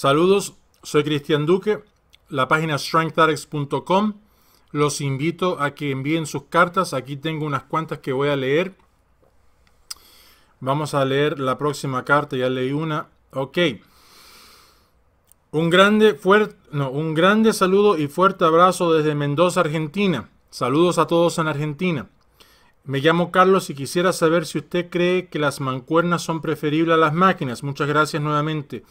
Saludos, soy Cristian Duque, la página strengtharex.com. Los invito a que envíen sus cartas. Aquí tengo unas cuantas que voy a leer. Vamos a leer la próxima carta, ya leí una. Ok. Un grande, fuerte, un grande saludo y fuerte abrazo desde Mendoza, Argentina. Saludos a todos en Argentina. Me llamo Carlos y quisiera saber si usted cree que las mancuernas son preferibles a las máquinas. Muchas gracias nuevamente.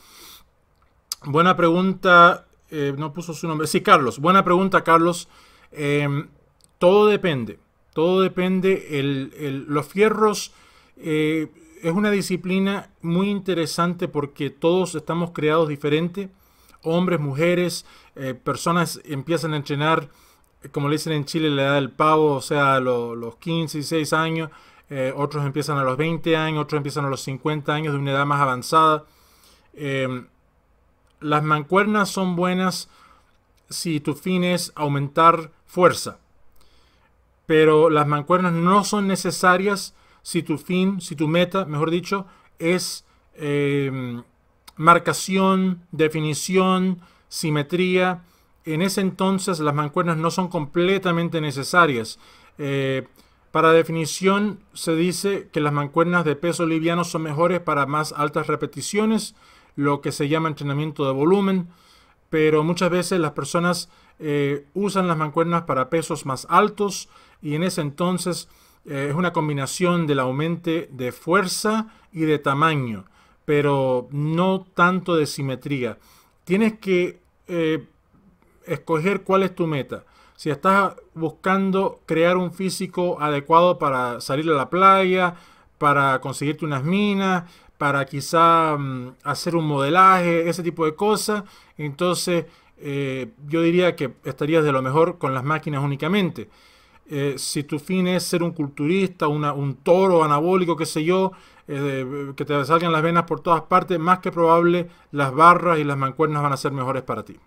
Buena pregunta. Eh, no puso su nombre. Sí, Carlos. Buena pregunta, Carlos. Em, todo depende. Todo depende. El, los fierros eh, es una disciplina muy interesante porque todos estamos creados diferente. Hombres, mujeres, eh, personas empiezan a entrenar, como le dicen en Chile, la edad del pavo, o sea, a los 15, 6 años. otros empiezan a los 20 años, otros empiezan a los 50 años de una edad más avanzada. Em, las mancuernas son buenas si tu fin es aumentar fuerza, pero las mancuernas no son necesarias si tu fin, si tu meta, mejor dicho, es eh, marcación, definición, simetría. En ese entonces las mancuernas no son completamente necesarias. Eh, para definición se dice que las mancuernas de peso liviano son mejores para más altas repeticiones lo que se llama entrenamiento de volumen, pero muchas veces las personas eh, usan las mancuernas para pesos más altos y en ese entonces eh, es una combinación del aumento de fuerza y de tamaño, pero no tanto de simetría. Tienes que eh, escoger cuál es tu meta. Si estás buscando crear un físico adecuado para salir a la playa, para conseguirte unas minas, para quizá mm, hacer un modelaje, ese tipo de cosas. Entonces eh, yo diría que estarías de lo mejor con las máquinas únicamente. Eh, si tu fin es ser un culturista, un toro anabólico, qué sé yo, eh, que te salgan las venas por todas partes, más que probable las barras y las mancuernas van a ser mejores para ti.